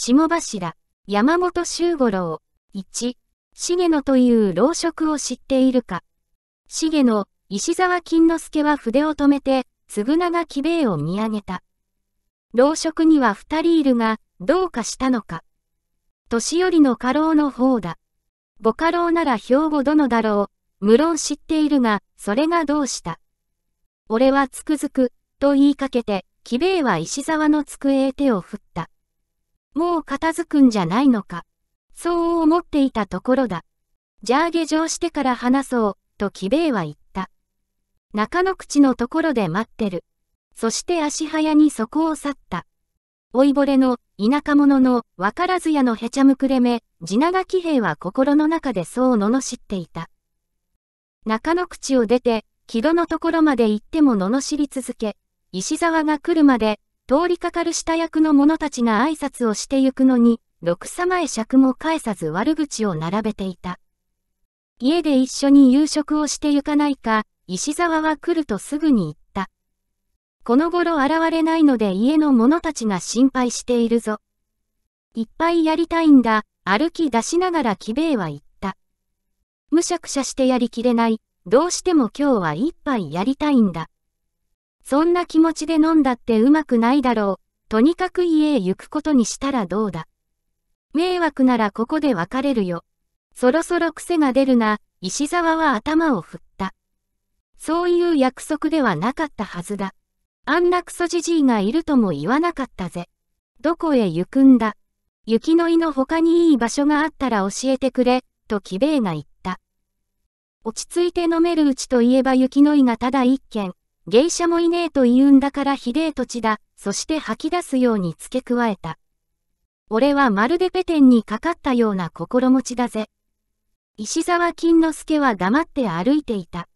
下柱、山本周五郎、1、重野という老職を知っているか。重野、石沢金之助は筆を止めて、嗣永木兵衛を見上げた。老職には二人いるが、どうかしたのか。年寄りの家老の方だ。母家老なら兵庫殿だろう。無論知っているが、それがどうした。俺はつくづく、と言いかけて、木兵衛は石沢の机へ手を振った。もう片付くんじゃないのか。そう思っていたところだ。じゃあ下城してから話そう、と木兵衛は言った。中野口のところで待ってる。そして足早にそこを去った。老いぼれの田舎者のわからずやのへちゃむくれめ、地長騎兵は心の中でそう罵っていた。中野口を出て、木戸のところまで行っても罵り続け、石沢が来るまで通りかかる下役の者たちが挨拶をしてゆくのに、六様へ尺も返さず悪口を並べていた。家で一緒に夕食をしてゆかないか、石沢は来るとすぐに言った。この頃現れないので家の者たちが心配しているぞ。いっぱいやりたいんだ、歩き出しながら木兵衛は言った。むしゃくしゃしてやりきれない、どうしても今日は一杯やりたいんだ。そんな気持ちで飲んだってうまくないだろう。とにかく家へ行くことにしたらどうだ。迷惑ならここで別れるよ。そろそろ癖が出るな、石沢は頭を振った。そういう約束ではなかったはずだ。あんなクソじじいがいるとも言わなかったぜ。どこへ行くんだ。雪の井の他にいい場所があったら教えてくれ、と木兵衛が言った。落ち着いて飲めるうちといえば雪の井がただ一軒、芸者もいねえと言うんだからひでえ土地だ、そして吐き出すように付け加えた。俺はまるでペテンにかかったような心持ちだぜ。石沢金之助は黙って歩いていた。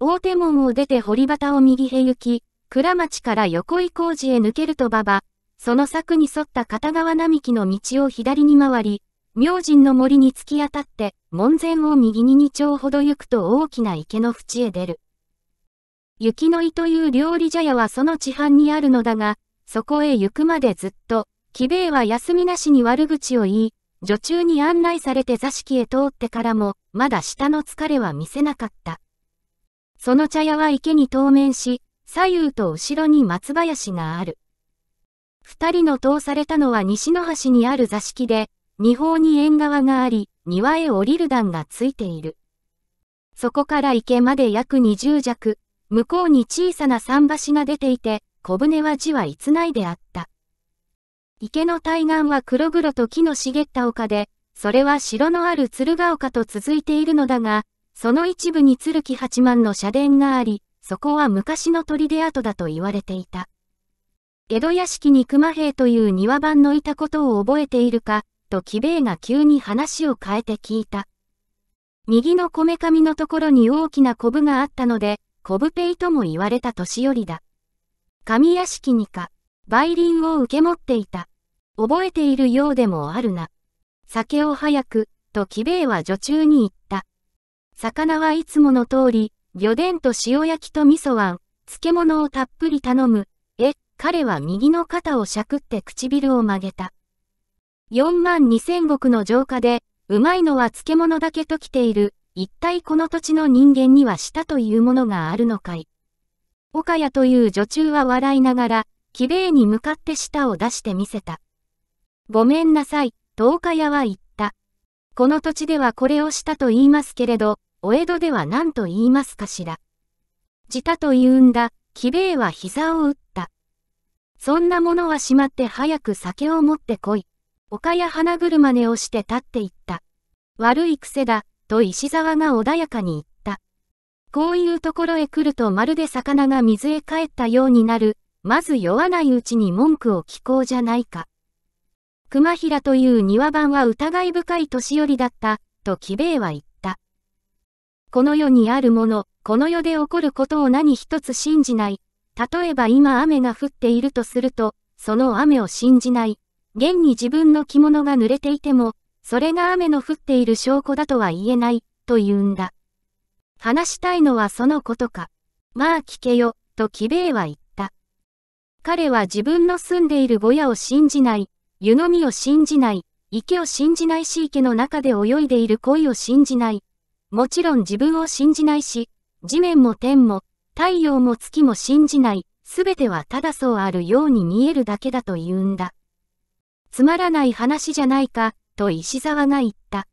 大手門を出て堀端を右へ行き、倉町から横井工事へ抜けると馬場、その柵に沿った片側並木の道を左に回り、明神の森に突き当たって、門前を右に2丁ほど行くと大きな池の淵へ出る。雪の井という料理茶屋はその地範にあるのだが、そこへ行くまでずっと、木兵衛は休みなしに悪口を言い、女中に案内されて座敷へ通ってからも、まだ下の疲れは見せなかった。その茶屋は池に当面し、左右と後ろに松林がある。二人の通されたのは西の端にある座敷で、二方に縁側があり、庭へ降りる段がついている。そこから池まで約20弱、向こうに小さな桟橋が出ていて、小舟は字はいつないであった。池の対岸は黒々と木の茂った丘で、それは城のある鶴ヶ丘と続いているのだが、その一部に鶴木八幡の社殿があり、そこは昔の砦跡だと言われていた。江戸屋敷に熊兵という庭番のいたことを覚えているか、と木兵衛が急に話を変えて聞いた。右のこめかみのところに大きなコブがあったので、コブペイとも言われた年寄りだ。神屋敷にか、梅林を受け持っていた。覚えているようでもあるな。酒を早く、とキ兵衛は女中に言った。魚はいつもの通り、魚伝と塩焼きと味噌碗、漬物をたっぷり頼む。え、彼は右の肩をしゃくって唇を曲げた。四万二千石の浄化で、うまいのは漬物だけときている。一体この土地の人間には舌というものがあるのかい。岡谷という女中は笑いながら、きれいに向かって舌を出してみせた。ごめんなさい、と岡谷は言った。この土地ではこれをしたと言いますけれど、お江戸では何と言いますかしら。舌と言うんだ、きれいは膝を打った。そんなものはしまって早く酒を持ってこい。岡谷花車根をして立っていった。悪い癖だ、と石沢が穏やかに言った。こういうところへ来るとまるで魚が水へ帰ったようになる。まず酔わないうちに文句を聞こうじゃないか。熊平という庭番は疑い深い年寄りだった、と木兵衛は言った。この世にあるもの、この世で起こることを何一つ信じない。例えば今雨が降っているとすると、その雨を信じない。現に自分の着物が濡れていても、それが雨の降っている証拠だとは言えない、と言うんだ。話したいのはそのことか。まあ聞けよ、とキベイは言った。彼は自分の住んでいる小屋を信じない、湯飲みを信じない、池を信じないし池の中で泳いでいる恋を信じない。もちろん自分を信じないし、地面も天も、太陽も月も信じない、すべてはただそうあるように見えるだけだと言うんだ。つまらない話じゃないか、と石沢が言った。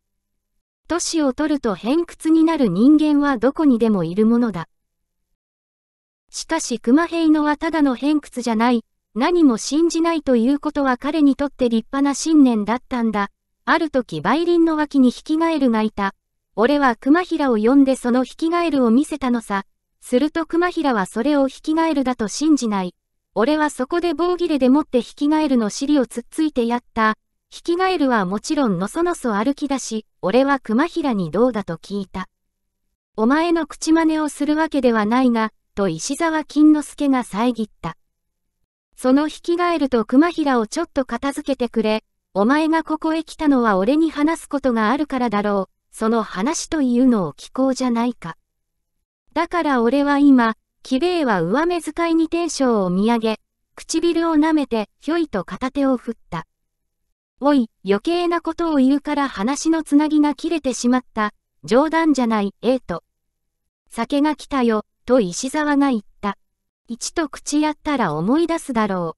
歳を取ると偏屈になる人間はどこにでもいるものだ。しかし熊平野はただの偏屈じゃない、何も信じないということは彼にとって立派な信念だったんだ。ある時梅林の脇にヒキガエルがいた。俺は熊平を呼んでそのヒキガエルを見せたのさ。すると熊平はそれをヒキガエルだと信じない。俺はそこで棒切れでもってヒキガエルの尻を突っついてやった。ヒキガエルはもちろんのそのそ歩き出し、俺は熊平にどうだと聞いた。お前の口真似をするわけではないが、と石沢金之助が遮った。そのヒキガエルと熊平をちょっと片付けてくれ、お前がここへ来たのは俺に話すことがあるからだろう、その話というのを聞こうじゃないか。だから俺は今、キベイは上目遣いにテンションを見上げ、唇を舐めて、ひょいと片手を振った。おい、余計なことを言うから話のつなぎが切れてしまった。冗談じゃない、ええと。酒が来たよ、と石沢が言った。一と口やったら思い出すだろ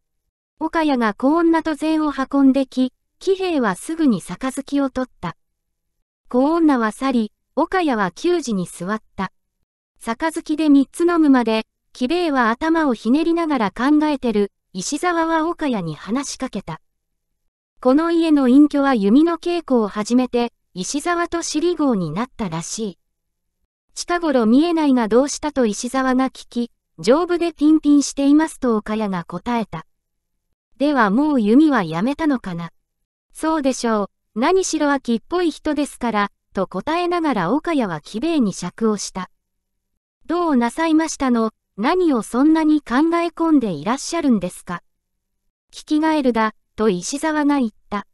う。岡谷がこ女なと膳を運んでき、騎兵はすぐに杯を取った。小女は去り、岡谷は給仕に座った。杯で三つ飲むまで、騎兵は頭をひねりながら考えてる、石沢は岡谷に話しかけた。この家の隠居は弓の稽古を始めて、石沢と尻号になったらしい。近頃見えないがどうしたと石沢が聞き、丈夫でピンピンしていますと岡谷が答えた。ではもう弓はやめたのかな。そうでしょう。何しろ秋っぽい人ですから、と答えながら岡谷はき麗に尺をした。どうなさいましたの、何をそんなに考え込んでいらっしゃるんですか。聞き返るだ、と石沢が言った。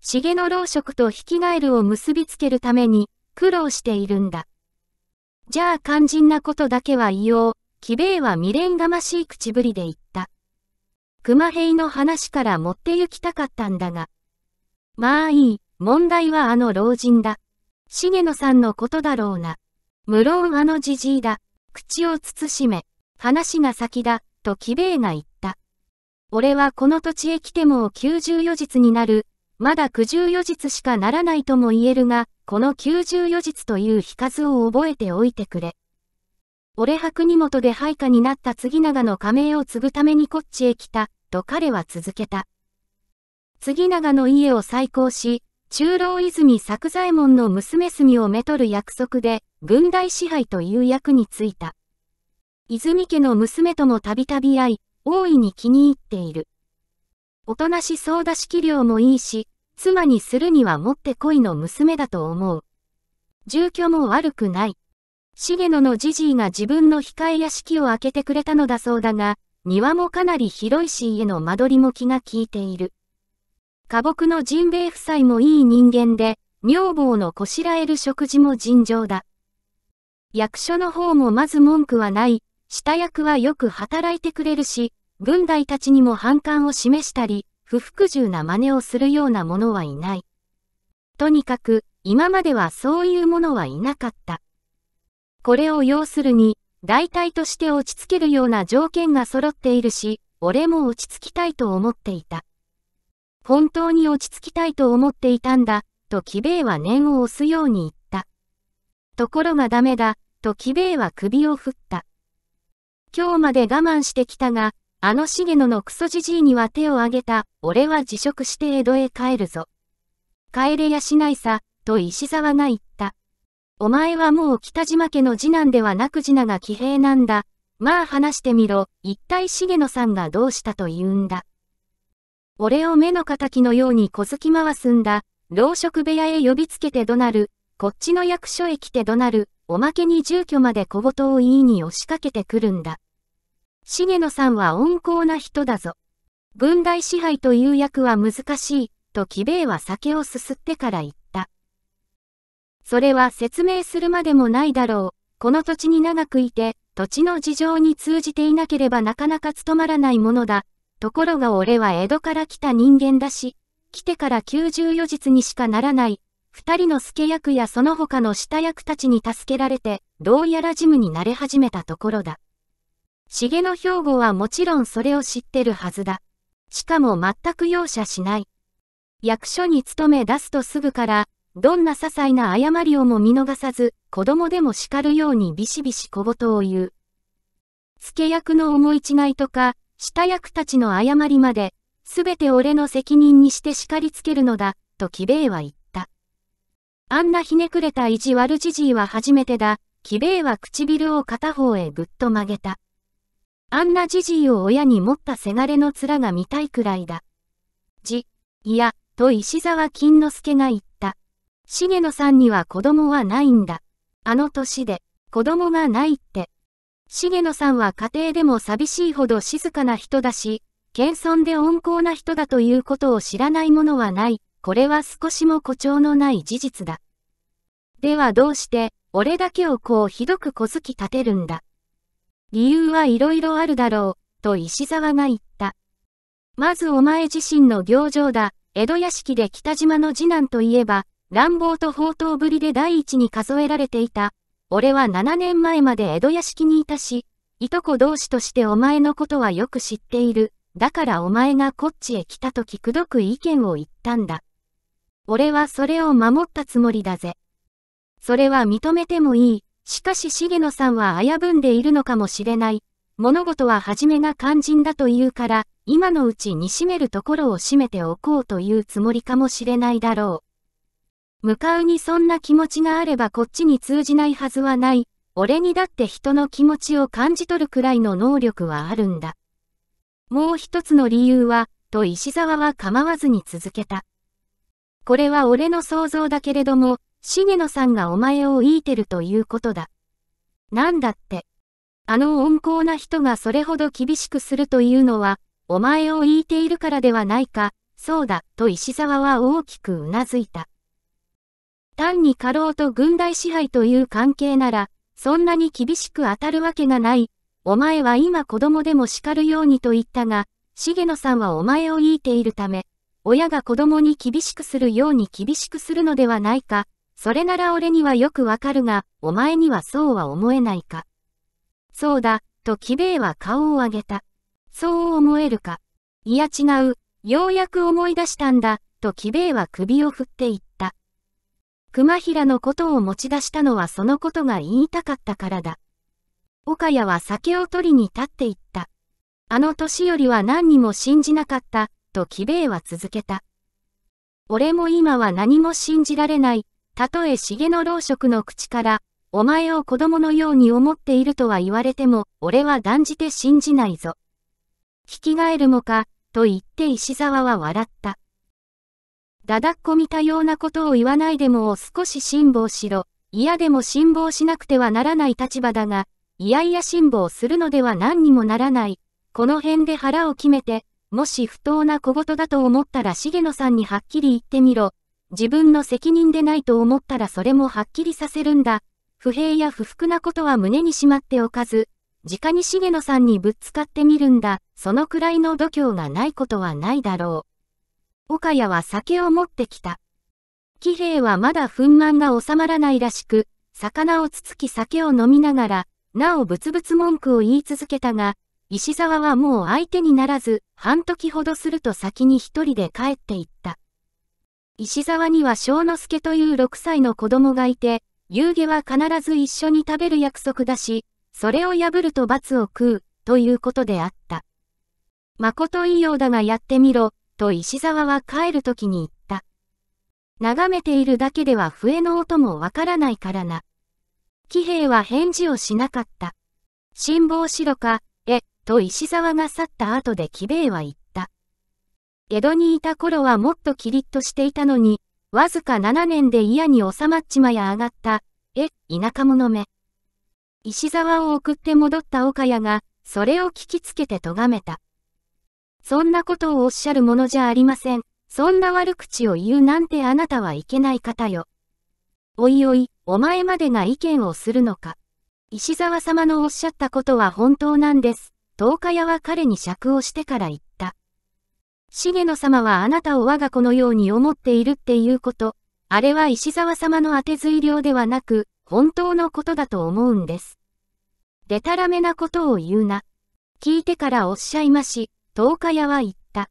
重野老職とヒキガエルを結びつけるために苦労しているんだ。じゃあ肝心なことだけは言おう。キベイは未練がましい口ぶりで言った。熊平の話から持って行きたかったんだが。まあいい、問題はあの老人だ。重野さんのことだろうな。無論あのじじいだ。口を慎め、話が先だ、とキベイが言った。俺はこの土地へ来ても94日になる。まだ94日しかならないとも言えるが、この94日という日数を覚えておいてくれ。俺は国元で配下になった次長の加盟を継ぐためにこっちへ来た、と彼は続けた。次長の家を再興し、中老泉作左衛門の娘住をめとる約束で、軍大支配という役に就いた。泉家の娘ともたびたび会い、大いに気に入っている。おとなしそうだし器量もいいし、妻にするにはもってこいの娘だと思う。住居も悪くない。重野のじじいが自分の控え屋敷を開けてくれたのだそうだが、庭もかなり広いし家の間取りも気が利いている。花木のジンベエ夫妻もいい人間で、女房のこしらえる食事も尋常だ。役所の方もまず文句はない、下役はよく働いてくれるし、軍隊たちにも反感を示したり、不服従な真似をするような者はいない。とにかく、今まではそういうものはいなかった。これを要するに、大体として落ち着けるような条件が揃っているし、俺も落ち着きたいと思っていた。本当に落ち着きたいと思っていたんだ、とキベイは念を押すように言った。ところがダメだ、とキベイは首を振った。今日まで我慢してきたが、あの重野のクソじじいには手を挙げた、俺は辞職して江戸へ帰るぞ。帰れやしないさ、と石沢が言った。お前はもう北島家の次男ではなく次男が騎兵なんだ。まあ話してみろ、一体重野さんがどうしたと言うんだ。俺を目の敵のように小突き回すんだ。老職部屋へ呼びつけて怒鳴る。こっちの役所へ来て怒鳴る。おまけに住居まで小言を言いに押しかけてくるんだ。重野さんは温厚な人だぞ。文大支配という役は難しい、と木兵衛は酒をすすってから言った。それは説明するまでもないだろう。この土地に長くいて、土地の事情に通じていなければなかなか務まらないものだ。ところが俺は江戸から来た人間だし、来てから94日にしかならない。二人の助役やその他の下役たちに助けられて、どうやら事務になれ始めたところだ。重野兵庫はもちろんそれを知ってるはずだ。しかも全く容赦しない。役所に勤め出すとすぐから、どんな些細な誤りをも見逃さず、子供でも叱るようにビシビシ小言を言う。付け役の思い違いとか、下役たちの誤りまで、すべて俺の責任にして叱りつけるのだ、とキベイは言った。あんなひねくれた意地悪じじいは初めてだ、キベイは唇を片方へぐっと曲げた。あんなじじいを親に持ったせがれの面が見たいくらいだ。じ、いや、と石沢金之助が言った。重野さんには子供はないんだ。あの年で、子供がないって。重野さんは家庭でも寂しいほど静かな人だし、謙遜で温厚な人だということを知らないものはない。これは少しも誇張のない事実だ。ではどうして、俺だけをこうひどく小突き立てるんだ。理由はいろいろあるだろう、と石沢が言った。まずお前自身の行情だ、江戸屋敷で北島の次男といえば、乱暴と放蕩ぶりで第一に数えられていた。俺は7年前まで江戸屋敷にいたし、いとこ同士としてお前のことはよく知っている。だからお前がこっちへ来た時くどく意見を言ったんだ。俺はそれを守ったつもりだぜ。それは認めてもいい。しかし重野さんは危ぶんでいるのかもしれない。物事は初めが肝心だと言うから、今のうちに締めるところを締めておこうというつもりかもしれないだろう。向かうにそんな気持ちがあればこっちに通じないはずはない。俺にだって人の気持ちを感じ取るくらいの能力はあるんだ。もう一つの理由は、と石沢は構わずに続けた。これは俺の想像だけれども、重野さんがお前を言いてるということだ。なんだって。あの温厚な人がそれほど厳しくするというのは、お前を言いているからではないか、そうだ、と石沢は大きくうなずいた。単に過労と軍大支配という関係なら、そんなに厳しく当たるわけがない。お前は今子供でも叱るようにと言ったが、重野さんはお前を言いているため、親が子供に厳しくするように厳しくするのではないか、それなら俺にはよくわかるが、お前にはそうは思えないか。そうだ、とキベイは顔を上げた。そう思えるか。いや違う、ようやく思い出したんだ、とキベイは首を振っていった。熊平のことを持ち出したのはそのことが言いたかったからだ。岡谷は酒を取りに立っていった。あの年よりは何にも信じなかった、とキベイは続けた。俺も今は何も信じられない、たとえ重の老職の口から、お前を子供のように思っているとは言われても、俺は断じて信じないぞ。引き返るもか、と言って石沢は笑った。だだっこ見たようなことを言わないでも少し辛抱しろ、嫌でも辛抱しなくてはならない立場だが、いやいや辛抱するのでは何にもならない。この辺で腹を決めて、もし不当な小言だと思ったら重野さんにはっきり言ってみろ。自分の責任でないと思ったらそれもはっきりさせるんだ。不平や不服なことは胸にしまっておかず、直に重野さんにぶつかってみるんだ。そのくらいの度胸がないことはないだろう。岡谷は酒を持ってきた。喜兵はまだ憤満が収まらないらしく、魚をつつき酒を飲みながら、なおぶつぶつ文句を言い続けたが、石沢はもう相手にならず、半時ほどすると先に一人で帰っていった。石沢には小之助という6歳の子供がいて、夕下は必ず一緒に食べる約束だし、それを破ると罰を食う、ということであった。誠いいようだがやってみろ、と石沢は帰るときに言った。眺めているだけでは笛の音もわからないからな。騎兵は返事をしなかった。辛抱しろか、え、と石沢が去った後で騎兵は言った。江戸にいた頃はもっとキリッとしていたのに、わずか7年で嫌に収まっちまや上がった、え、田舎者め。石沢を送って戻った岡谷が、それを聞きつけて咎めた。そんなことをおっしゃるものじゃありません。そんな悪口を言うなんてあなたはいけない方よ。おいおい、お前までが意見をするのか。石沢様のおっしゃったことは本当なんです。東日屋は彼に釈をしてから言った。重野様はあなたを我が子のように思っているっていうこと、あれは石沢様の当て随量ではなく、本当のことだと思うんです。でたらめなことを言うな。聞いてからおっしゃいまし、十日屋は言った。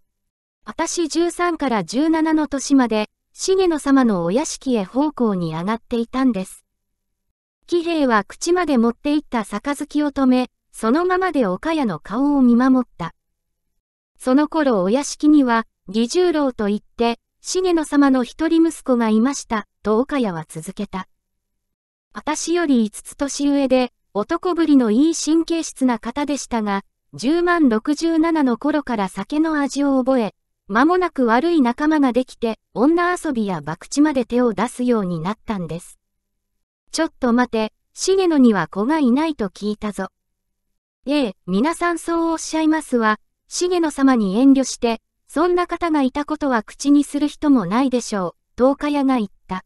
私13から17の年まで、重野様のお屋敷へ奉公に上がっていたんです。喜兵は口まで持っていった杯を止め、そのままで岡谷の顔を見守った。その頃お屋敷には、義十郎と言って、重野様の一人息子がいました、と岡谷は続けた。私より5つ年上で、男ぶりのいい神経質な方でしたが、10万十七の頃から酒の味を覚え、間もなく悪い仲間ができて、女遊びや博打まで手を出すようになったんです。ちょっと待て、重野には子がいないと聞いたぞ。ええ、皆さんそうおっしゃいますわ、重野様に遠慮して、そんな方がいたことは口にする人もないでしょう、東海屋が言った。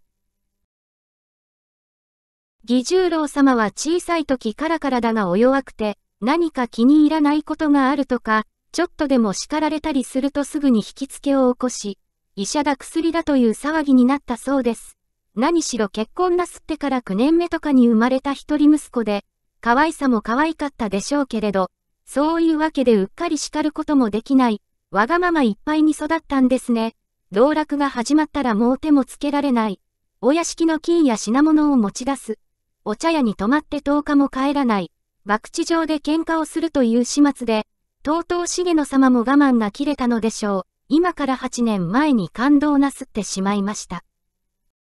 義十郎様は小さい時からからだがお弱くて、何か気に入らないことがあるとか、ちょっとでも叱られたりするとすぐに引きつけを起こし、医者だ薬だという騒ぎになったそうです。何しろ結婚なすってから9年目とかに生まれた一人息子で、可愛さも可愛かったでしょうけれど、そういうわけでうっかり叱ることもできない、わがままいっぱいに育ったんですね。道楽が始まったらもう手もつけられない。お屋敷の金や品物を持ち出す。お茶屋に泊まって10日も帰らない。博打場で喧嘩をするという始末で、とうとう重野様も我慢が切れたのでしょう。今から8年前に感動なすってしまいました。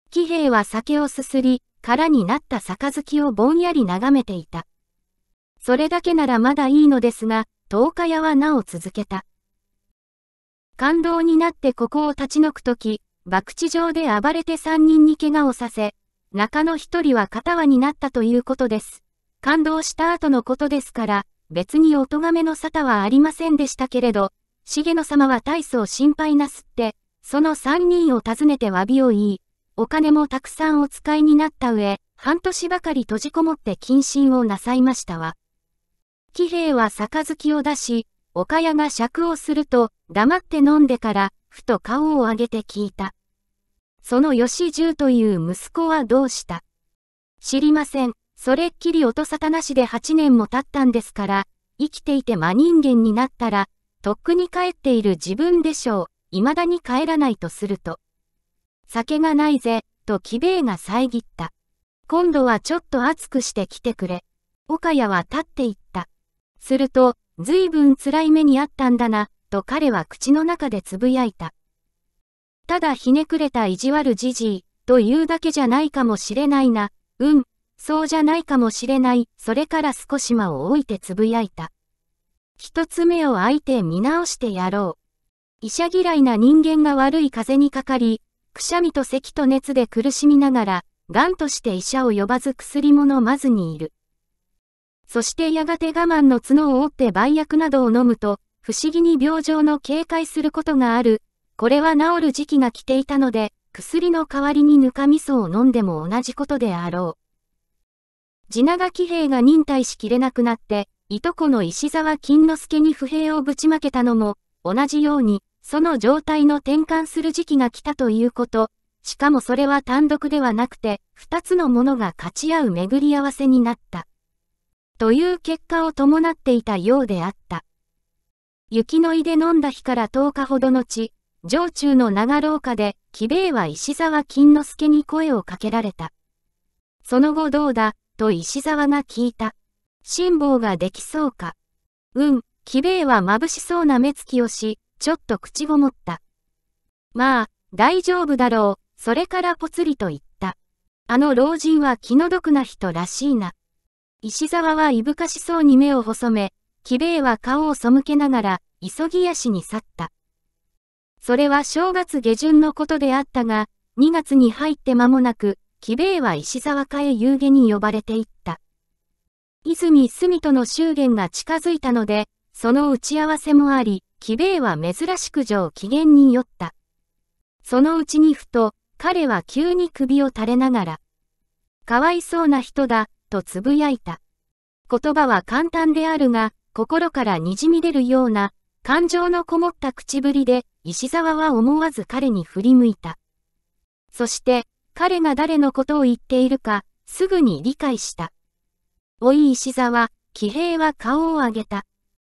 喜兵衛は酒をすすり、空になった杯をぼんやり眺めていた。それだけならまだいいのですが、十日屋はなお続けた。感動になってここを立ち退くとき、博打場で暴れて三人に怪我をさせ、中の一人は片輪になったということです。感動した後のことですから、別にお咎めの沙汰はありませんでしたけれど、重野様は大層心配なすって、その三人を訪ねて詫びを言い、お金もたくさんお使いになった上、半年ばかり閉じこもって謹慎をなさいましたわ。喜兵衛は杯を出し、岡谷が酌をすると、黙って飲んでから、ふと顔を上げて聞いた。その吉十という息子はどうした知りません。それっきり音沙汰なしで8年も経ったんですから、生きていて真人間になったら、とっくに帰っている自分でしょう。未だに帰らないとすると。酒がないぜ、と木兵衛が遮った。今度はちょっと熱くして来てくれ。岡谷は立っていった。すると、ずいぶん辛い目にあったんだな、と彼は口の中でつぶやいた。ただひねくれた意地悪じじい、というだけじゃないかもしれないな、うん、そうじゃないかもしれない、それから少し間を置いてつぶやいた。一つ目を相手見直してやろう。医者嫌いな人間が悪い風にかかり、くしゃみと咳と熱で苦しみながら、癌として医者を呼ばず薬物まずにいる。そしてやがて我慢の角を折って売薬などを飲むと、不思議に病状の警戒することがある。これは治る時期が来ていたので、薬の代わりにぬか味噌を飲んでも同じことであろう。地長騎兵が忍耐しきれなくなって、いとこの石沢金之助に不平をぶちまけたのも、同じように、その状態の転換する時期が来たということ。しかもそれは単独ではなくて、二つのものが勝ち合う巡り合わせになった。という結果を伴っていたようであった。雪の井で飲んだ日から10日ほどのち、城中の長廊下で、木兵衛は石沢金之助に声をかけられた。その後どうだ、と石沢が聞いた。辛抱ができそうか。うん、木兵衛は眩しそうな目つきをし、ちょっと口ごもった。まあ、大丈夫だろう、それからぽつりと言った。あの老人は気の毒な人らしいな。石沢はいぶかしそうに目を細め、木兵衛は顔を背けながら、急ぎ足に去った。それは正月下旬のことであったが、2月に入って間もなく、木兵衛は石沢家へ夕下に呼ばれていった。泉住との祝言が近づいたので、その打ち合わせもあり、木兵衛は珍しく上機嫌に酔った。そのうちにふと、彼は急に首を垂れながら、かわいそうな人だ、とつぶやいた。言葉は簡単であるが、心から滲み出るような、感情のこもった口ぶりで、石沢は思わず彼に振り向いた。そして、彼が誰のことを言っているか、すぐに理解した。おい石沢、騎兵は顔を上げた。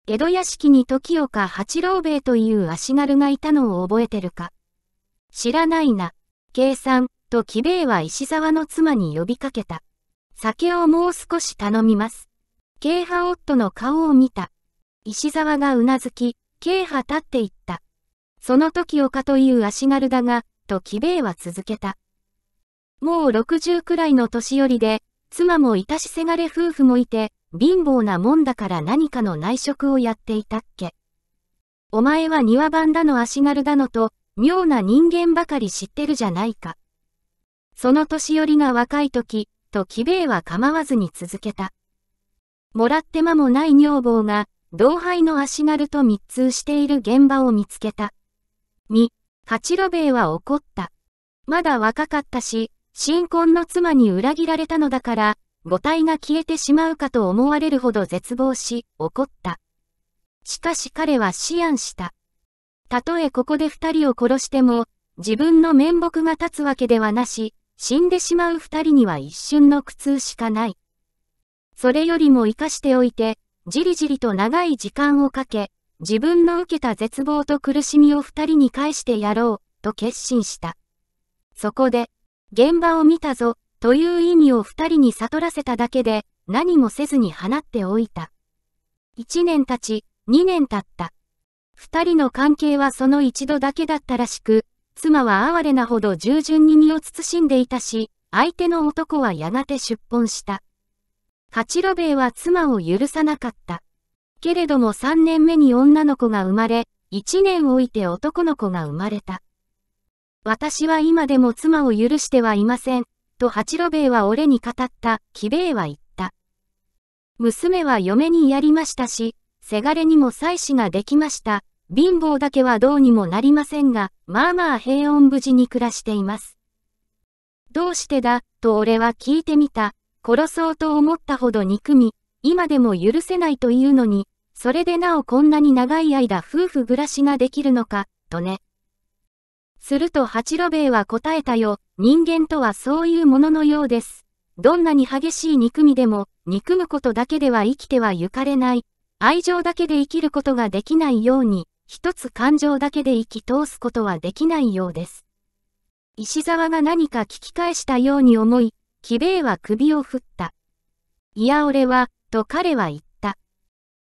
江戸屋敷に時岡八郎兵衛という足軽がいたのを覚えてるか。知らないな、計算、と騎兵は石沢の妻に呼びかけた。酒をもう少し頼みます。慶派夫の顔を見た。石沢がうなずき、慶派立っていった。その時岡という足軽だが、と木兵衛は続けた。もう六十くらいの年寄りで、妻もいたしせがれ夫婦もいて、貧乏なもんだから何かの内職をやっていたっけ。お前は庭番だの足軽だのと、妙な人間ばかり知ってるじゃないか。その年寄りが若い時、とキベイは構わずに続けた。もらって間もない女房が、同輩の足軽と密通している現場を見つけた。2、八路兵衛は怒った。まだ若かったし、新婚の妻に裏切られたのだから、母体が消えてしまうかと思われるほど絶望し、怒った。しかし彼は思案した。たとえここで二人を殺しても、自分の面目が立つわけではなし、死んでしまう二人には一瞬の苦痛しかない。それよりも生かしておいて、じりじりと長い時間をかけ、自分の受けた絶望と苦しみを二人に返してやろう、と決心した。そこで、現場を見たぞ、という意味を二人に悟らせただけで、何もせずに放っておいた。一年経ち、二年経った。二人の関係はその一度だけだったらしく、妻は哀れなほど従順に身を慎んでいたし、相手の男はやがて出奔した。八路兵衛は妻を許さなかった。けれども3年目に女の子が生まれ、1年置いて男の子が生まれた。私は今でも妻を許してはいません、と八路兵衛は俺に語った、木兵衛は言った。娘は嫁にやりましたし、せがれにも妻子ができました、貧乏だけはどうにもなりませんが、まあまあ平穏無事に暮らしています。どうしてだ、と俺は聞いてみた。殺そうと思ったほど憎み、今でも許せないというのに、それでなおこんなに長い間夫婦暮らしができるのか、とね。すると八路兵衛は答えたよ、人間とはそういうもののようです。どんなに激しい憎みでも、憎むことだけでは生きては行かれない。愛情だけで生きることができないように。一つ感情だけで息通すことはできないようです。石沢が何か聞き返したように思い、キベイは首を振った。いや俺は、と彼は言った。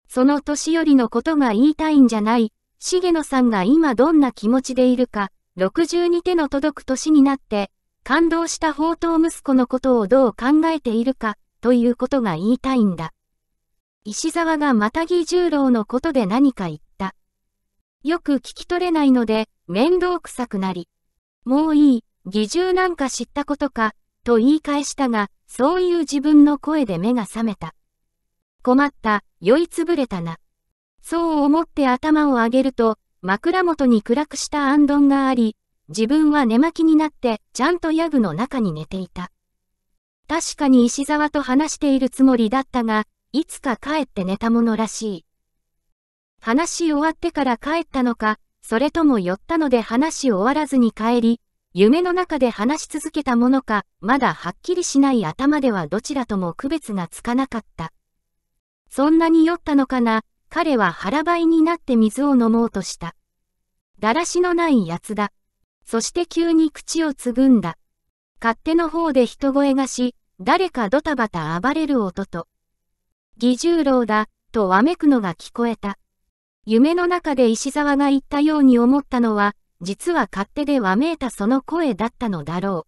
その年寄りのことが言いたいんじゃない、重野さんが今どんな気持ちでいるか、六十に手の届く年になって、感動した宝刀息子のことをどう考えているか、ということが言いたいんだ。石沢がまたぎ十郎のことで何か言った。よく聞き取れないので、面倒くさくなり、もういい、義重なんか知ったことか、と言い返したが、そういう自分の声で目が覚めた。困った、酔いつぶれたな。そう思って頭を上げると、枕元に暗くした暗丼があり、自分は寝巻きになって、ちゃんとヤグの中に寝ていた。確かに石沢と話しているつもりだったが、いつか帰って寝たものらしい。話し終わってから帰ったのか、それとも寄ったので話終わらずに帰り、夢の中で話し続けたものか、まだはっきりしない頭ではどちらとも区別がつかなかった。そんなに酔ったのかな、彼は腹ばいになって水を飲もうとした。だらしのない奴だ。そして急に口をつぐんだ。勝手の方で人声がし、誰かドタバタ暴れる音と。義十郎だ、とわめくのが聞こえた。夢の中で石沢が言ったように思ったのは、実は勝手でわめいたその声だったのだろう。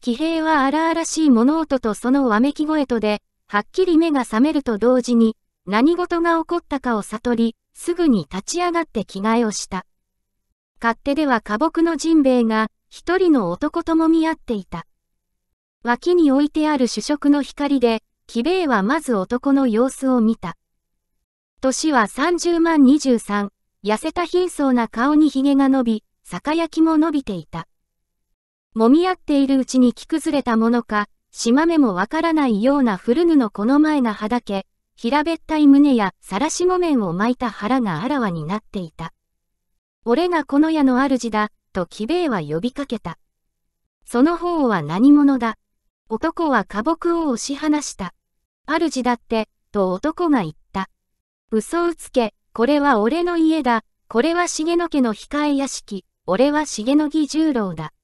騎兵は荒々しい物音とそのわめき声とで、はっきり目が覚めると同時に、何事が起こったかを悟り、すぐに立ち上がって着替えをした。勝手では花木のジンベイが、一人の男とも見合っていた。脇に置いてある主食の光で、騎兵はまず男の様子を見た。年は30万23、痩せた貧相な顔に髭が伸び、酒焼きも伸びていた。揉み合っているうちに着崩れたものか、島目もわからないような古布のこの前なはだけ、平べったい胸やさらし木綿を巻いた腹があらわになっていた。俺がこの家の主だ、と木兵衛は呼びかけた。その方は何者だ。男は花木を押し放した。主だって、と男が言っ嘘をつけ、これは俺の家だ、これは重野家の控え屋敷、俺は重野義十郎だ。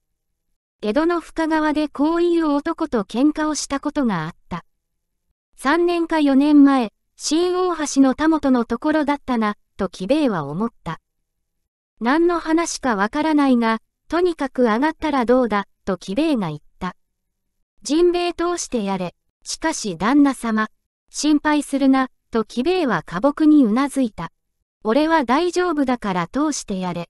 江戸の深川でこういう男と喧嘩をしたことがあった。3年か4年前、新大橋のたもとのところだったな、と木兵衛は思った。何の話かわからないが、とにかく上がったらどうだ、と木兵衛が言った。人兵衛通してやれ。しかし旦那様、心配するな、とキベイは寡黙にうなずいた。俺は大丈夫だから通してやれ。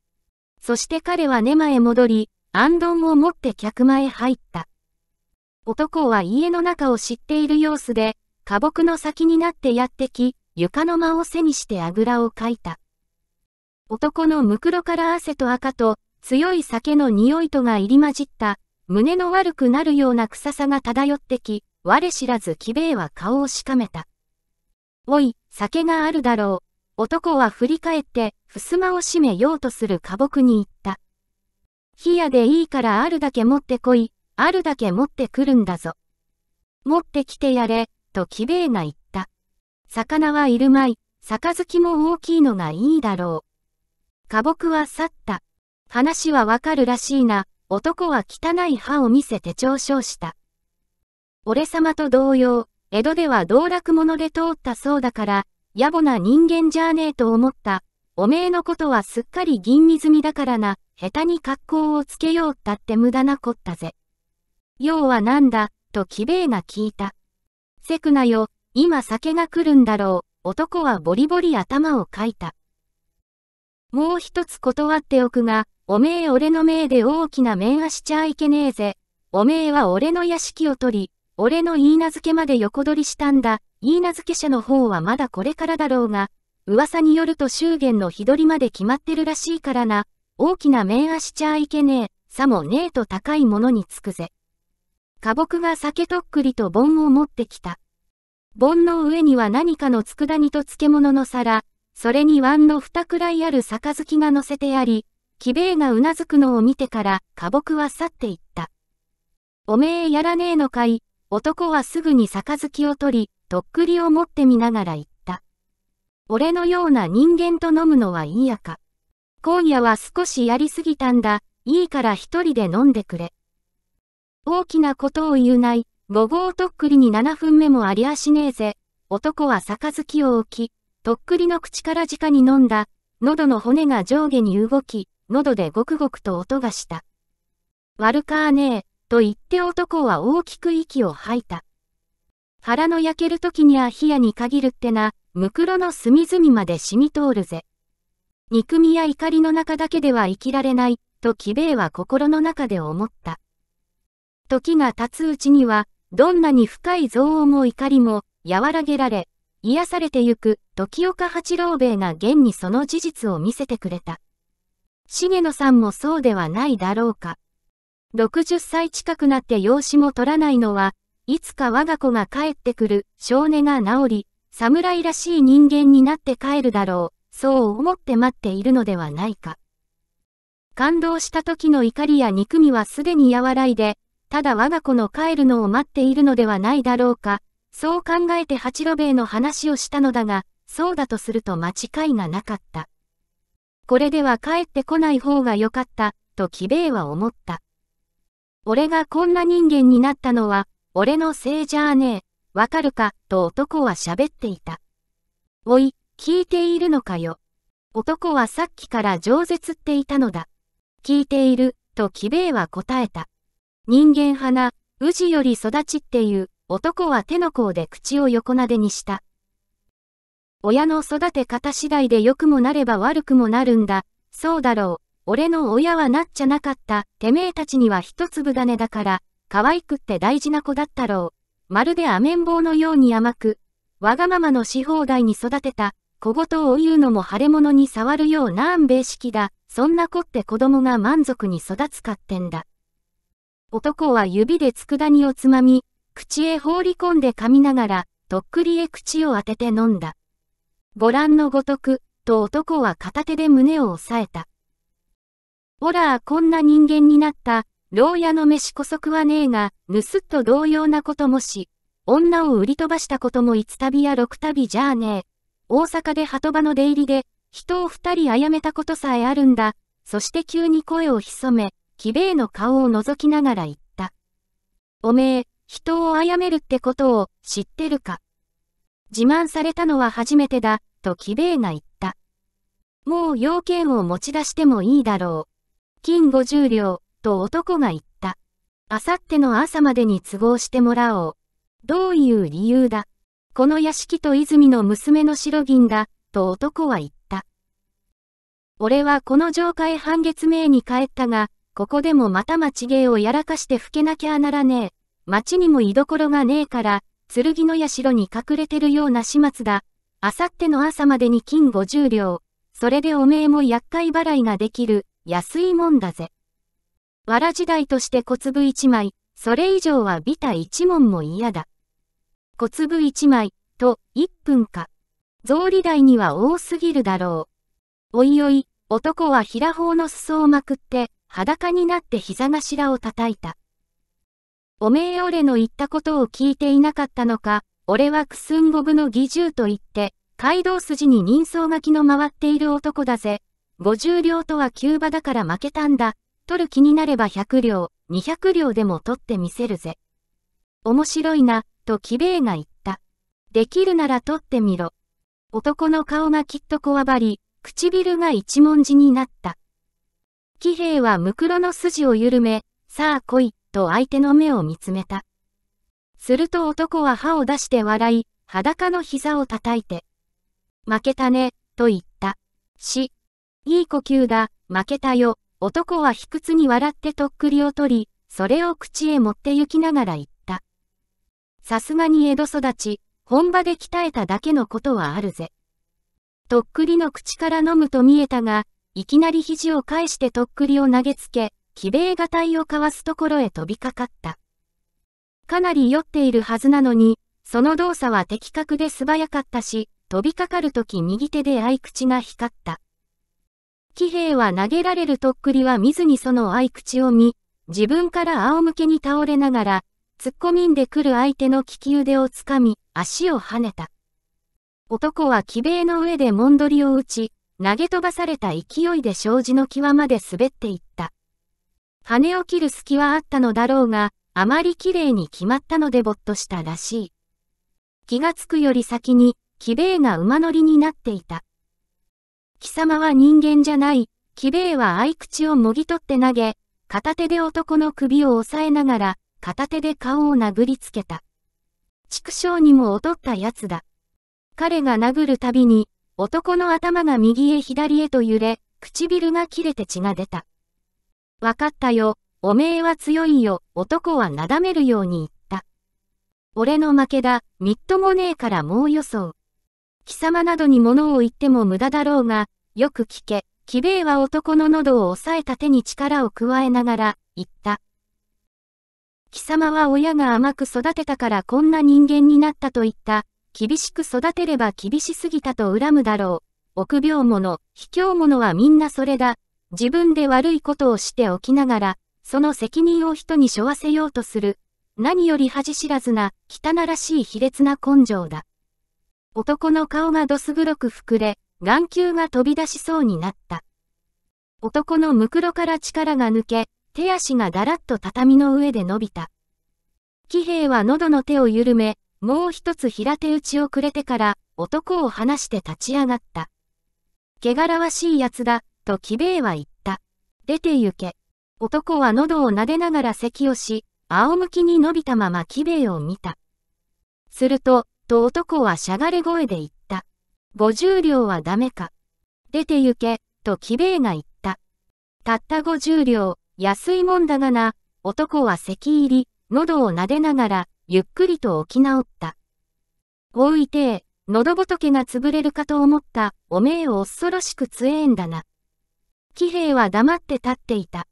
そして彼は寝間へ戻り、アンを持って客間へ入った。男は家の中を知っている様子で、花木の先になってやってき、床の間を背にしてあぐらをかいた。男のむくろから汗と赤と、強い酒の匂いとが入り混じった、胸の悪くなるような臭さが漂ってき、我知らずキベイは顔をしかめた。おい、酒があるだろう。男は振り返って、襖を閉めようとする花木に言った。冷やでいいからあるだけ持ってこい、あるだけ持ってくるんだぞ。持ってきてやれ、とキベイが言った。魚はいるまい、杯も大きいのがいいだろう。花木は去った。話はわかるらしいな、男は汚い歯を見せて嘲笑した。俺様と同様、江戸では道楽者で通ったそうだから、野暮な人間じゃねえと思った。おめえのことはすっかり吟味済みだからな、下手に格好をつけようったって無駄なこったぜ。要はなんだ、ときべえが聞いた。せくなよ、今酒が来るんだろう、男はボリボリ頭をかいた。もう一つ断っておくが、おめえ俺の命で大きな面はしちゃいけねえぜ。おめえは俺の屋敷を取り、俺の言い名付けまで横取りしたんだ、言い名付け者の方はまだこれからだろうが、噂によると祝言の日取りまで決まってるらしいからな、大きな面はしちゃいけねえ、さもねえと高いものにつくぜ。花木が酒とっくりと盆を持ってきた。盆の上には何かの佃煮と漬物の皿、それに碗の二くらいある杯が乗せてあり、木兵衛がうなずくのを見てから花木は去っていった。おめえやらねえのかい、男はすぐに杯を取り、とっくりを持ってみながら言った。俺のような人間と飲むのはいいやか。今夜は少しやりすぎたんだ、いいから一人で飲んでくれ。大きなことを言うない、五号とっくりに7分目もありゃしねえぜ。男は杯を置き、とっくりの口から直に飲んだ、喉の骨が上下に動き、喉でごくごくと音がした。悪かーねえ、と言って男は大きく息を吐いた。腹の焼ける時には冷やに限るってな、むくろの隅々まで染み通るぜ。憎みや怒りの中だけでは生きられない、と喜兵衛は心の中で思った。時が経つうちには、どんなに深い憎悪も怒りも、和らげられ、癒されてゆく、時岡八郎兵衛が現にその事実を見せてくれた。重野さんもそうではないだろうか。60歳近くなって養子も取らないのは、いつか我が子が帰ってくる、少年が治り、侍らしい人間になって帰るだろう、そう思って待っているのではないか。感動した時の怒りや憎みはすでに和らいで、ただ我が子の帰るのを待っているのではないだろうか、そう考えて八路衛の話をしたのだが、そうだとすると間違いがなかった。これでは帰ってこない方が良かった、と木兵衛は思った。俺がこんな人間になったのは、俺のせいじゃあねえ、わかるか、と男は喋っていた。おい、聞いているのかよ。男はさっきから饒舌っていたのだ。聞いている、とキベイは答えた。人間花、宇治より育ちっていう、男は手の甲で口を横なでにした。親の育て方次第で良くもなれば悪くもなるんだ、そうだろう。俺の親はなっちゃなかった、てめえたちには一粒金だから、可愛くって大事な子だったろう。まるでアメンボのように甘く、わがままのし放題に育てた、小言を言うのも腫れ物に触るような安米式だ。そんな子って子供が満足に育つかってんだ。男は指で佃煮をつまみ、口へ放り込んで噛みながら、とっくりへ口を当てて飲んだ。ご覧のごとく、と男は片手で胸を押さえた。ほら、こんな人間になった、牢屋の飯こそ食わねえが、盗っと同様なこともし、女を売り飛ばしたことも5旅や6びじゃあねえ。大阪で鳩場の出入りで、人を二人殺めたことさえあるんだ。そして急に声を潜め、キベイの顔を覗きながら言った。おめえ、人を殺めるってことを知ってるか。自慢されたのは初めてだ、とキベイが言った。もう要件を持ち出してもいいだろう。金50両、と男が言った。あさっての朝までに都合してもらおう。どういう理由だこの屋敷と泉の娘の白銀だ、と男は言った。俺はこの上へ半月命に帰ったが、ここでもまた町芸をやらかして吹けなきゃならねえ。町にも居所がねえから、剣の社に隠れてるような始末だ。あさっての朝までに金50両。それでおめえも厄介払いができる。安いもんだぜ。わら時代として小粒一枚、それ以上はビタ一文も嫌だ。小粒一枚、と、一分か。草履代には多すぎるだろう。おいおい、男は平方の裾をまくって、裸になって膝頭を叩いた。おめえ俺の言ったことを聞いていなかったのか、俺はクスンゴブの義獣と言って、街道筋に人相書きの回っている男だぜ、50両とはキューバだから負けたんだ。取る気になれば100両、200両でも取ってみせるぜ。面白いな、とキベイが言った。できるなら取ってみろ。男の顔がきっとこわばり、唇が一文字になった。騎兵はムクロの筋を緩め、さあ来い、と相手の目を見つめた。すると男は歯を出して笑い、裸の膝を叩いて。負けたね、と言った。し、いい呼吸だ、負けたよ。男は卑屈に笑ってとっくりを取り、それを口へ持って行きながら言った。さすがに江戸育ち、本場で鍛えただけのことはあるぜ。とっくりの口から飲むと見えたが、いきなり肘を返してとっくりを投げつけ、騎兵がいをかわすところへ飛びかかった。かなり酔っているはずなのに、その動作は的確で素早かったし、飛びかかるとき右手で合口が光った。騎兵は投げられるとっくりは見ずにその合口を見、自分から仰向けに倒れながら、突っ込みんでくる相手の利き腕をつかみ、足を跳ねた。男は騎兵の上でもんどりを打ち、投げ飛ばされた勢いで障子の際まで滑っていった。羽を切る隙はあったのだろうが、あまり綺麗に決まったのでぼっとしたらしい。気がつくより先に、騎兵が馬乗りになっていた。貴様は人間じゃない。キ兵は合口をもぎ取って投げ、片手で男の首を押さえながら、片手で顔を殴りつけた。畜生にも劣った奴だ。彼が殴るたびに、男の頭が右へ左へと揺れ、唇が切れて血が出た。わかったよ、おめえは強いよ、男はなだめるように言った。俺の負けだ、みっともねえからもうそう。貴様などに物を言っても無駄だろうが、よく聞け、キベイは男の喉を押さえた手に力を加えながら、言った。貴様は親が甘く育てたからこんな人間になったと言った。厳しく育てれば厳しすぎたと恨むだろう。臆病者、卑怯者はみんなそれだ。自分で悪いことをしておきながら、その責任を人に背負わせようとする。何より恥知らずな、汚らしい卑劣な根性だ。男の顔がどす黒く膨れ、眼球が飛び出しそうになった。男のむくろから力が抜け、手足がだらっと畳の上で伸びた。騎兵は喉の手を緩め、もう一つ平手打ちをくれてから男を離して立ち上がった。汚らわしい奴だ、と騎兵は言った。出て行け。男は喉を撫でながら咳をし、仰向きに伸びたまま騎兵を見た。すると、と男はしゃがれ声で言った。五十両はダメか。出て行け、とキ兵衛が言った。たった五十両、安いもんだがな、男は咳入り、喉を撫でながら、ゆっくりと起き直った。おいてえ、喉仏が潰れるかと思った、おめえを恐ろしく強えんだな。騎兵は黙って立っていた。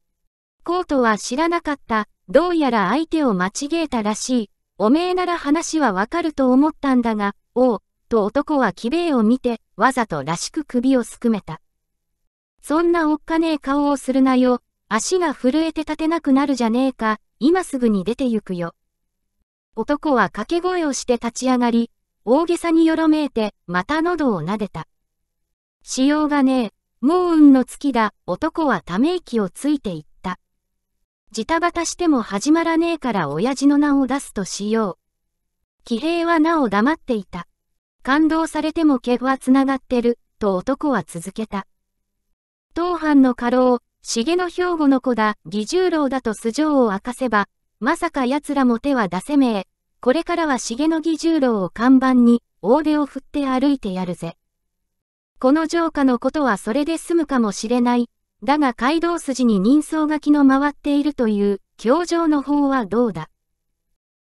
コートは知らなかった、どうやら相手を間違えたらしい。おめえなら話はわかると思ったんだが、おう、と男は木兵衛を見て、わざとらしく首をすくめた。そんなおっかねえ顔をするなよ、足が震えて立てなくなるじゃねえか、今すぐに出て行くよ。男は掛け声をして立ち上がり、大げさによろめいて、また喉を撫でた。しようがねえ、もう運の月だ、男はため息をついていった。ジタバタしても始まらねえから親父の名を出すとしよう。騎兵はなお黙っていた。感動されても毛は繋がってる、と男は続けた。当藩の家老、重野兵庫の子だ、義十郎だと素性を明かせば、まさか奴らも手は出せめえ、これからは重野義十郎を看板に、大手を振って歩いてやるぜ。この城下のことはそれで済むかもしれない。だが街道筋に人相書きの回っているという、教場の方はどうだ。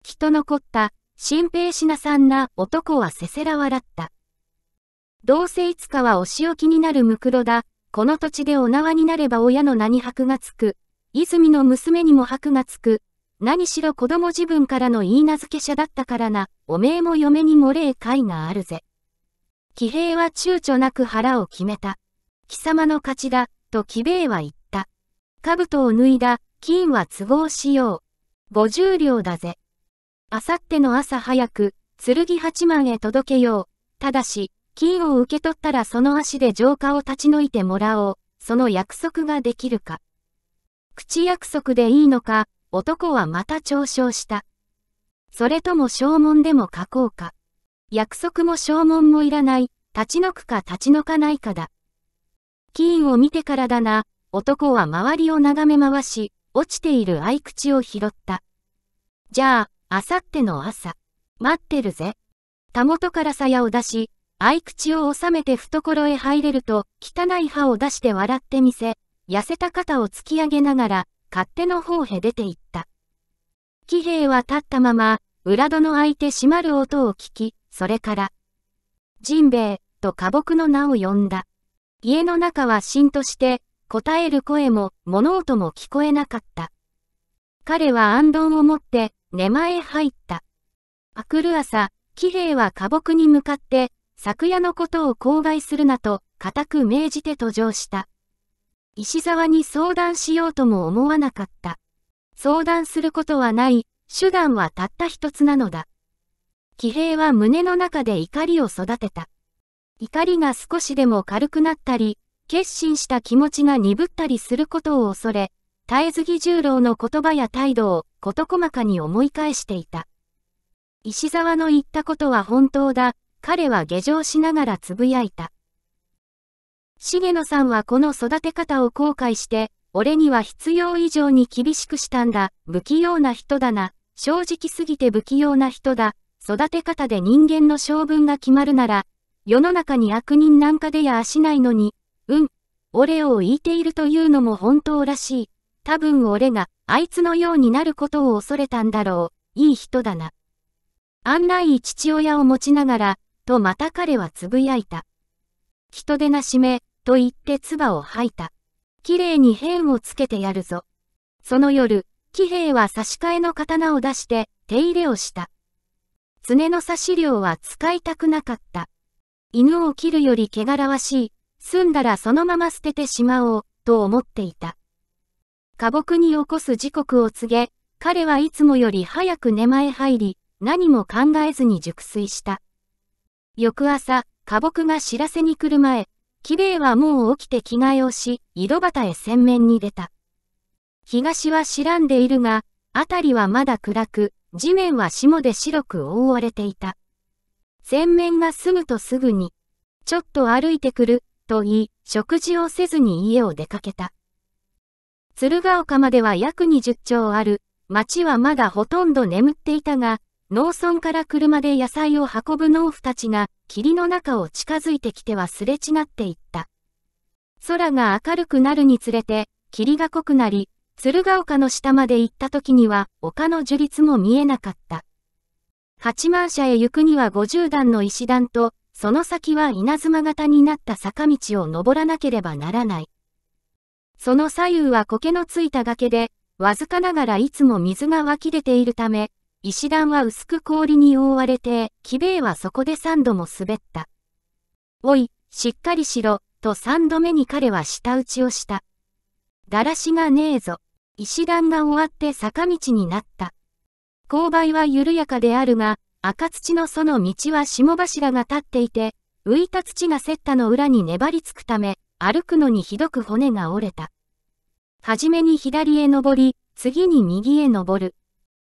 人残った、心平しなさんな男はせせら笑った。どうせいつかはお仕置きになるムクロだ、この土地でお縄になれば親の名に箔がつく、泉の娘にも箔がつく、何しろ子供自分からの言い名付け者だったからな、おめえも嫁にもれえ会があるぜ。騎兵は躊躇なく腹を決めた。貴様の勝ちだ、と騎兵は言った。兜を脱いだ、金は都合しよう。五十両だぜ。あさっての朝早く、剣八幡へ届けよう。ただし、金を受け取ったらその足で浄化を立ち退いてもらおう。その約束ができるか。口約束でいいのか、男はまた嘲笑した。それとも証文でも書こうか。約束も証文もいらない、立ち退くか立ち退かないかだ。金を見てからだな、男は周りを眺め回し、落ちている合口を拾った。じゃあ、あさっての朝、待ってるぜ。たもとから鞘を出し、合口を収めて懐へ入れると、汚い歯を出して笑ってみせ、痩せた肩を突き上げながら、勝手の方へ出て行った。騎兵は立ったまま、裏戸の開いて閉まる音を聞き、それから、ジンベイ、と花木の名を呼んだ。家の中はしとして、答える声も物音も聞こえなかった。彼は安穏を持って寝前入った。明くる朝、騎兵は花木に向かって、昨夜のことを口外するなと、固く命じて途上した。石沢に相談しようとも思わなかった。相談することはない、手段はたった一つなのだ。騎兵は胸の中で怒りを育てた。怒りが少しでも軽くなったり、決心した気持ちが鈍ったりすることを恐れ、絶えず義十郎の言葉や態度を事細かに思い返していた。石沢の言ったことは本当だ、彼は下城しながらつぶやいた。重野さんはこの育て方を後悔して、俺には必要以上に厳しくしたんだ、不器用な人だな、正直すぎて不器用な人だ、育て方で人間の性分が決まるなら、世の中に悪人なんかでやあしないのに、うん、俺を言いているというのも本当らしい。多分俺が、あいつのようになることを恐れたんだろう、いい人だな。あんないい父親を持ちながら、とまた彼はつぶやいた。人でなしめ、と言って唾を吐いた。綺麗に変をつけてやるぞ。その夜、騎兵は差し替えの刀を出して、手入れをした。常の差し量は使いたくなかった。犬を切るより汚らわしい、済んだらそのまま捨ててしまおう、と思っていた。花木に起こす時刻を告げ、彼はいつもより早く寝前入り、何も考えずに熟睡した。翌朝、花木が知らせに来る前、キベイはもう起きて着替えをし、井戸端へ洗面に出た。東は白んでいるが、辺りはまだ暗く、地面は霜で白く覆われていた。洗面が済むとすぐに、ちょっと歩いてくる、と言い、食事をせずに家を出かけた。鶴岡までは約20兆ある。町はまだほとんど眠っていたが、農村から車で野菜を運ぶ農夫たちが、霧の中を近づいてきてはすれ違っていった。空が明るくなるにつれて、霧が濃くなり、鶴岡の下まで行った時には、丘の樹立も見えなかった。八幡社へ行くには50段の石段と、その先は稲妻型になった坂道を登らなければならない。その左右は苔のついた崖で、わずかながらいつも水が湧き出ているため、石段は薄く氷に覆われて、キベイはそこで三度も滑った。おい、しっかりしろ、と三度目に彼は舌打ちをした。だらしがねえぞ。石段が終わって坂道になった。勾配は緩やかであるが、赤土のその道は霜柱が立っていて、浮いた土がセッタの裏に粘りつくため、歩くのにひどく骨が折れた。はじめに左へ登り、次に右へ登る。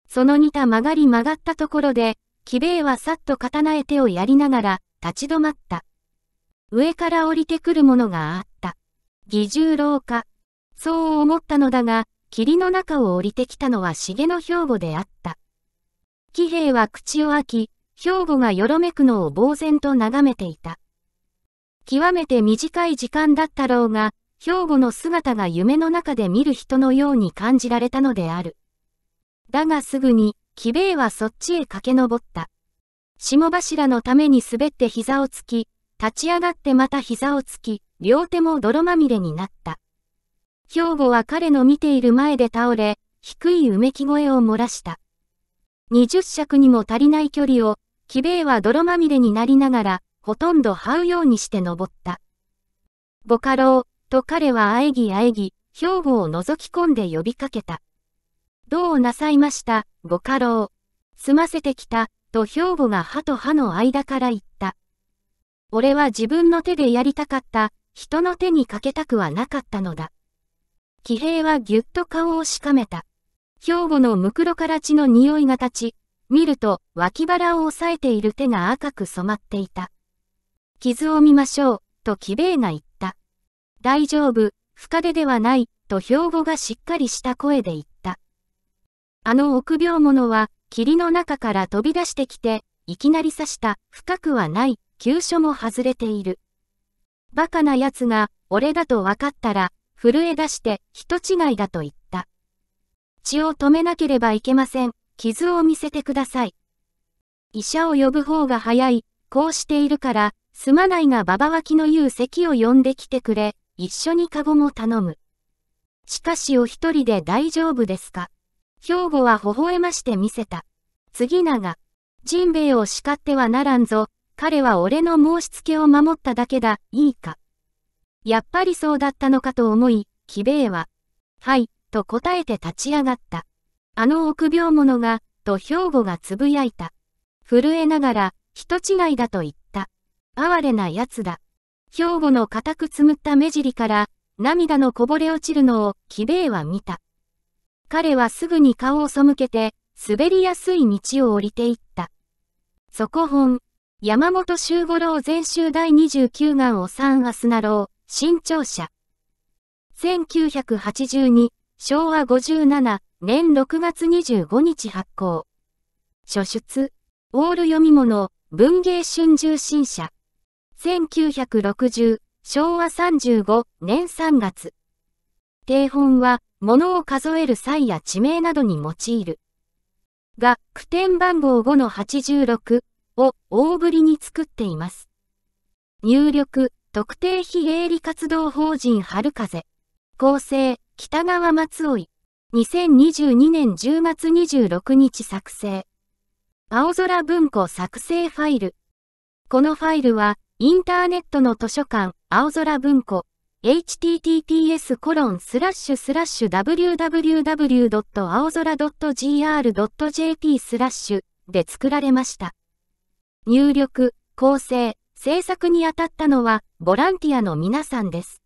その似た曲がり曲がったところで、キ兵イはさっと刀へ手をやりながら、立ち止まった。上から降りてくるものがあった。義重廊下。そう思ったのだが、霧の中を降りてきたのは重の兵庫であった。騎兵は口を開き、兵庫がよろめくのを呆然と眺めていた。極めて短い時間だったろうが、兵庫の姿が夢の中で見る人のように感じられたのである。だがすぐに、キベイはそっちへ駆け上った。下柱のために滑って膝をつき、立ち上がってまた膝をつき、両手も泥まみれになった。兵庫は彼の見ている前で倒れ、低いうめき声を漏らした。20尺にも足りない距離を、キベイは泥まみれになりながら、ほとんど這うようにして登った。ボカロー、と彼はあえぎあえぎ、兵庫を覗き込んで呼びかけた。どうなさいました、ボカロー。済ませてきた、と兵庫が歯と歯の間から言った。俺は自分の手でやりたかった、人の手にかけたくはなかったのだ。騎兵はぎゅっと顔をしかめた。兵庫のむくろから血の匂いが立ち、見ると脇腹を押さえている手が赤く染まっていた。傷を見ましょう、とキベイが言った。大丈夫、深手ではない、と標語がしっかりした声で言った。あの臆病者は、霧の中から飛び出してきて、いきなり刺した、深くはない、急所も外れている。バカな奴が、俺だと分かったら、震え出して、人違いだと言った。血を止めなければいけません。傷を見せてください。医者を呼ぶ方が早い、こうしているから、すまないが馬場脇の言う席を呼んできてくれ、一緒にカゴも頼む。しかしお一人で大丈夫ですか兵庫は微笑まして見せた。次が、ジンベイを叱ってはならんぞ。彼は俺の申し付けを守っただけだ、いいか。やっぱりそうだったのかと思い、キベイは、はい、と答えて立ち上がった。あの臆病者が、と兵庫がつぶやいた。震えながら、人違いだと言った。哀れな奴だ。兵庫の固くつむった目尻から、涙のこぼれ落ちるのを、キ兵衛は見た。彼はすぐに顔を背けて、滑りやすい道を降りていった。そこ本、山本周五郎全集第29巻を三アスナロー、新潮社。1982、昭和57年6月25日発行。初出、オール読み物、文芸春秋新社。1960、昭和35年3月。定本は、物を数える際や地名などに用いる。が、句点番号5の86を大ぶりに作っています。入力、特定非営利活動法人春風。構成、北川松尾。2022年10月26日作成。青空文庫作成ファイル。このファイルは、インターネットの図書館、青空文庫、https コロンスラッシュスラッシュ www. 青空 .gr.jp スラッシュで作られました。入力、構成、制作にあたったのは、ボランティアの皆さんです。